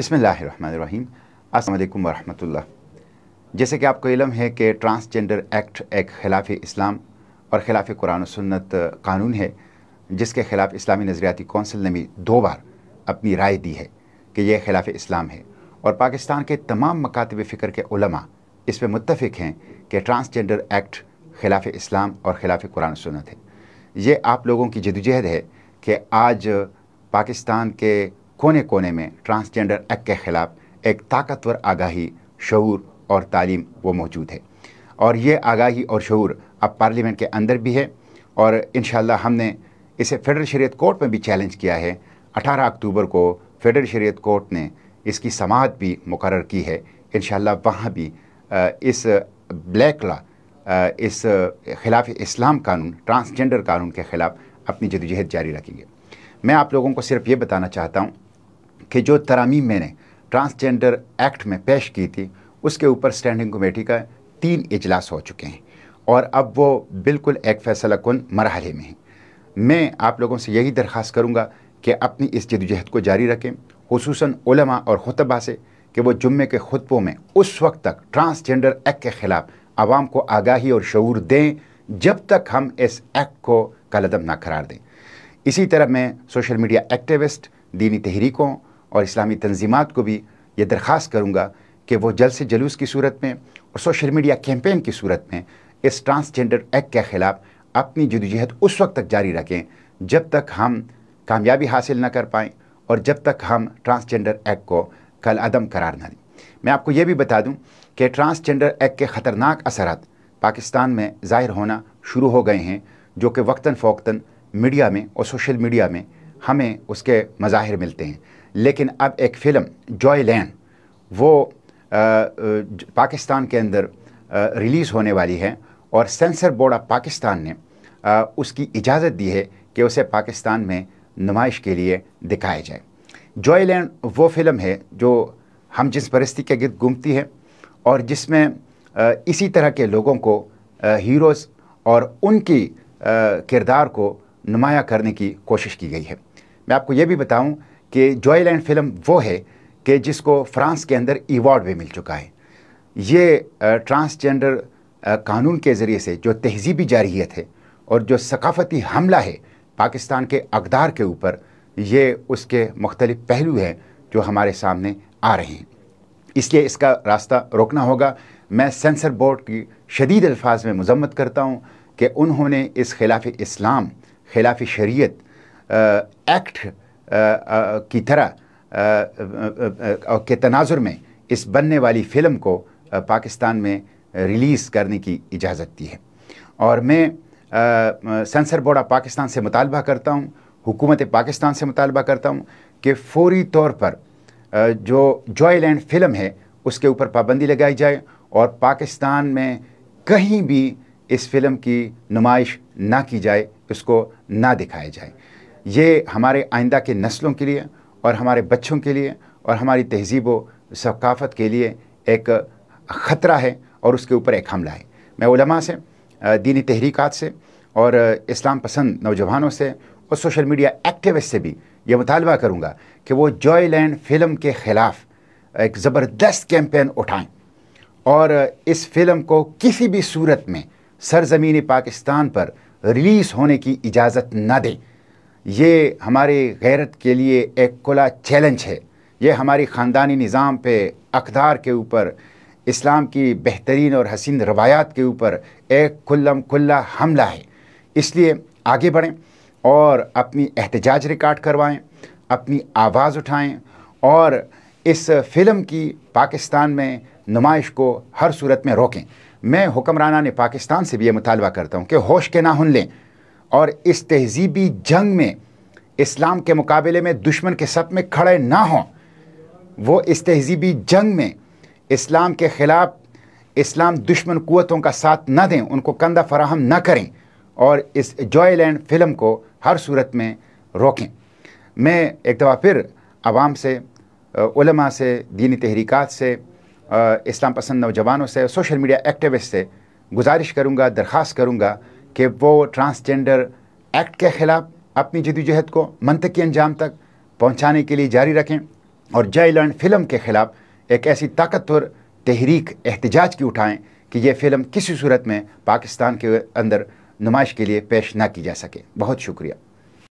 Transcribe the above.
बसमीम अल्लाम वरहमतुल्लाह जैसे कि आपको इलम है कि ट्रांसजेंडर एक्ट एक खिलाफ इस्लाम और खिलाफ कुरान सन्नत कानून है जिसके ख़िलाफ़ इस्लामी नज़रियाती कौंसिल ने भी दो बार अपनी राय दी है कि यह खिलाफ इस्लाम है और पाकिस्तान के तमाम मकातब फ़िक्र के उलमा इस पर मुतफ़ हैं कि ट्रांसजेंडर एक्ट खिलाफ इस्लाम और खिलाफ कुरान सन्नत है ये आप लोगों की जदोजहद है कि आज पाकिस्तान के कोने कोने में ट्रांसजेंडर एक्ट के ख़िलाफ़ एक ताकतवर आगाही शूर और तालीम वो मौजूद है और ये आगाही और शूर अब पार्लियामेंट के अंदर भी है और इन हमने इसे फेडरल शरीत कोर्ट में भी चैलेंज किया है 18 अक्टूबर को फेडरल शरीत कोर्ट ने इसकी समात भी मुकर की है इन वहाँ भी इस ब्लैक ला इस खिलाफ इस्लाम कानून ट्रांसजेंडर कानून के ख़िलाफ़ अपनी जदोजहद जारी रखेंगे मैं आप लोगों को सिर्फ ये बताना चाहता हूँ कि जो तरामीम मैंने ट्रांसजेंडर एक्ट में पेश की थी उसके ऊपर स्टैंडिंग कमेटी का तीन इजलास हो चुके हैं और अब वो बिल्कुल एक फैसला कन मरहले में है मैं आप लोगों से यही दरख्वास्त करूँगा कि अपनी इस जदोजहद को जारी रखें खसूस और खुतबा से कि वो जुम्मे के खुतबों में उस वक्त तक ट्रांसजेंडर एक्ट के ख़िलाफ़ आवाम को आगाही और शूर दें जब तक हम इस एक्ट को कलदम ना करार दें इसी तरह मैं सोशल मीडिया एक्टिविस्ट दीनी तहरीकों और इस्लामी तंजीमत को भी ये दरख्वास्त करूँगा कि वो जल्द से जलूस की सूरत में और सोशल मीडिया कैम्पेन की सूरत में इस ट्रांसजेंडर एक्ट के ख़िलाफ़ अपनी जदोजहद उस वक्त तक जारी रखें जब तक हम कामयाबी हासिल न कर पाएँ और जब तक हम ट्रांसजेंडर एक्ट को कल अदम करार ना दें मैं आपको यह भी बता दूँ कि ट्रांसजेंडर एक्ट के ख़तरनाक असर पाकिस्तान में ज़ाहिर होना शुरू हो गए हैं जो कि वक्ता फ़ोकता मीडिया में और सोशल मीडिया में हमें उसके मज़ाहिर मिलते हैं लेकिन अब एक फ़िल्म जॉय वो आ, पाकिस्तान के अंदर रिलीज़ होने वाली है और सेंसर बोर्ड ऑफ पाकिस्तान ने आ, उसकी इजाज़त दी है कि उसे पाकिस्तान में नुमाइश के लिए दिखाया जाए जॉय लैंड वो फिल्म है जो हम जिस परस्ती के गिरद घूमती है और जिसमें इसी तरह के लोगों को हीरोज़ और उनकी किरदार को नुमाया करने की कोशिश की गई है मैं आपको ये भी बताऊं कि जॉयलैंड फिल्म वो है कि जिसको फ्रांस के अंदर एवॉर्ड भी मिल चुका है ये ट्रांसजेंडर कानून के ज़रिए से जो तहजीबी जारहीत है और जो सकाफती हमला है पाकिस्तान के अकदार के ऊपर ये उसके मुख्तलिफ़ पहलू हैं जो हमारे सामने आ रहे हैं इसलिए इसका रास्ता रोकना होगा मैं सेंसर बोर्ड की शदीद अल्फाज में मजम्मत करता हूँ कि उन्होंने इस खिलाफ इस्लाम खिलाफ शरीयत एक्ट की तरह के तनाजुर में इस बनने वाली फ़िल्म को पाकिस्तान में रिलीज़ करने की इजाज़त दी है और मैं सेंसर बोर्ड ऑफ पाकिस्तान से मुतालबा करता हूँ हुकूमत पाकिस्तान से मुतालबा करता हूँ कि फौरी तौर पर जो जॉयलैंड फिल्म है उसके ऊपर पाबंदी लगाई जाए और पाकिस्तान में कहीं भी इस फिल्म की नुमाइश ना की जाए उसको ना दिखाया जाए ये हमारे आइंदा के नस्लों के लिए और हमारे बच्चों के लिए और हमारी तहजीब वक़ाफ़त के लिए एक ख़तरा है और उसके ऊपर एक हमला है मैं उलमा से दीनी तहरीक से और इस्लाम पसंद नौजवानों से और सोशल मीडिया एक्टिविस्ट से भी ये मुतालबा करूँगा कि वो जॉय लैंड फ़िल्म के ख़िलाफ़ एक ज़बरदस्त कैंपेन उठाएं और इस फिल्म को किसी भी सूरत में सरजमीन पाकिस्तान पर रिलीज़ होने की इजाज़त न दें ये हमारी गैरत के लिए एक खुला चैलेंज है ये हमारी ख़ानदानी निज़ाम पे अकदार के ऊपर इस्लाम की बेहतरीन और हसीन रवायात के ऊपर एक खुल्लम खुल्ला हमला है इसलिए आगे बढ़ें और अपनी एहतजाज रिकॉर्ड करवाएं अपनी आवाज़ उठाएं और इस फिल्म की पाकिस्तान में नुमाइश को हर सूरत में रोकें मैं हुक्मराना ने पाकिस्तान से भी ये मुतालबा करता हूँ कि होश के ना हन लें और इस तहजीबी जंग में इस्लाम के मुकाबले में दुश्मन के सप में खड़े ना हों वो इस तहजीबी जंग में इस्लाम के ख़िलाफ़ इस्लाम दुश्मन क़वतों का साथ ना दें उनको कंधा फराहम ना करें और इस जॉयलैंड फिल्म को हर सूरत में रोकें मैं एक दफ़ा फिर आवाम से उलमा से दीनी तहरीक से इस्लाम पसंद नौजवानों से सोशल मीडिया एक्टिविस्ट से गुजारिश करूँगा दरख्वास्त करूँगा कि वो ट्रांसजेंडर एक्ट के ख़िलाफ़ अपनी जदोजहद को मनतकी अंजाम तक पहुँचाने के लिए जारी रखें और जय लर्न फिल्म के ख़िलाफ़ एक ऐसी ताकतवर तहरीक एहतजाज की उठाएँ कि यह फ़िल्म किसी सूरत में पाकिस्तान के अंदर नुमाइश के लिए पेश ना की जा सके बहुत शुक्रिया